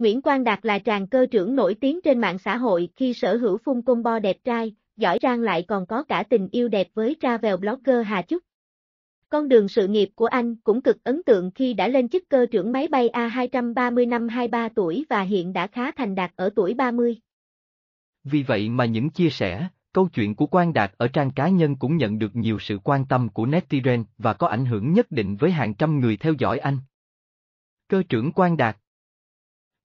Nguyễn Quang Đạt là tràng cơ trưởng nổi tiếng trên mạng xã hội khi sở hữu phun combo đẹp trai, giỏi rang lại còn có cả tình yêu đẹp với travel blogger Hà Trúc. Con đường sự nghiệp của anh cũng cực ấn tượng khi đã lên chức cơ trưởng máy bay A230 năm 23 tuổi và hiện đã khá thành đạt ở tuổi 30. Vì vậy mà những chia sẻ, câu chuyện của Quang Đạt ở trang cá nhân cũng nhận được nhiều sự quan tâm của netizen và có ảnh hưởng nhất định với hàng trăm người theo dõi anh. Cơ trưởng Quang Đạt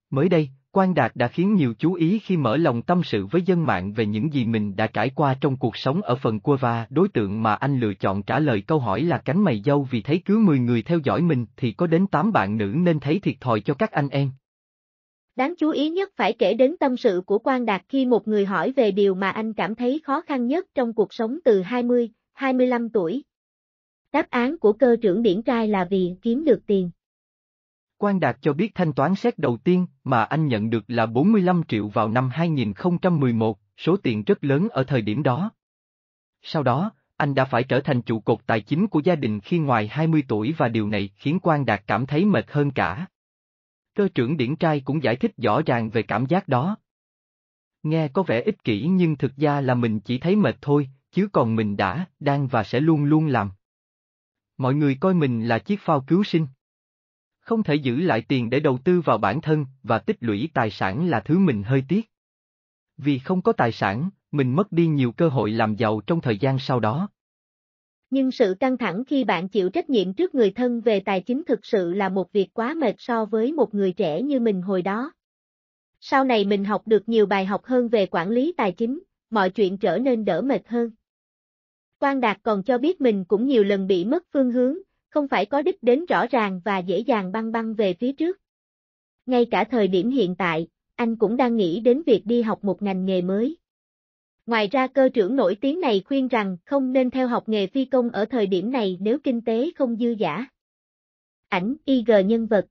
Mới đây, Quang Đạt đã khiến nhiều chú ý khi mở lòng tâm sự với dân mạng về những gì mình đã trải qua trong cuộc sống ở phần Cua và đối tượng mà anh lựa chọn trả lời câu hỏi là cánh mày dâu vì thấy cứ 10 người theo dõi mình thì có đến 8 bạn nữ nên thấy thiệt thòi cho các anh em. Đáng chú ý nhất phải kể đến tâm sự của Quang Đạt khi một người hỏi về điều mà anh cảm thấy khó khăn nhất trong cuộc sống từ 20, 25 tuổi. Đáp án của cơ trưởng điển trai là vì kiếm được tiền. Quang Đạt cho biết thanh toán xét đầu tiên mà anh nhận được là 45 triệu vào năm 2011, số tiền rất lớn ở thời điểm đó. Sau đó, anh đã phải trở thành trụ cột tài chính của gia đình khi ngoài 20 tuổi và điều này khiến Quang Đạt cảm thấy mệt hơn cả. Cơ trưởng điển trai cũng giải thích rõ ràng về cảm giác đó. Nghe có vẻ ích kỷ nhưng thực ra là mình chỉ thấy mệt thôi, chứ còn mình đã, đang và sẽ luôn luôn làm. Mọi người coi mình là chiếc phao cứu sinh không thể giữ lại tiền để đầu tư vào bản thân và tích lũy tài sản là thứ mình hơi tiếc. Vì không có tài sản, mình mất đi nhiều cơ hội làm giàu trong thời gian sau đó. Nhưng sự căng thẳng khi bạn chịu trách nhiệm trước người thân về tài chính thực sự là một việc quá mệt so với một người trẻ như mình hồi đó. Sau này mình học được nhiều bài học hơn về quản lý tài chính, mọi chuyện trở nên đỡ mệt hơn. Quan Đạt còn cho biết mình cũng nhiều lần bị mất phương hướng, không phải có đích đến rõ ràng và dễ dàng băng băng về phía trước. Ngay cả thời điểm hiện tại, anh cũng đang nghĩ đến việc đi học một ngành nghề mới. Ngoài ra cơ trưởng nổi tiếng này khuyên rằng không nên theo học nghề phi công ở thời điểm này nếu kinh tế không dư giả. Ảnh IG nhân vật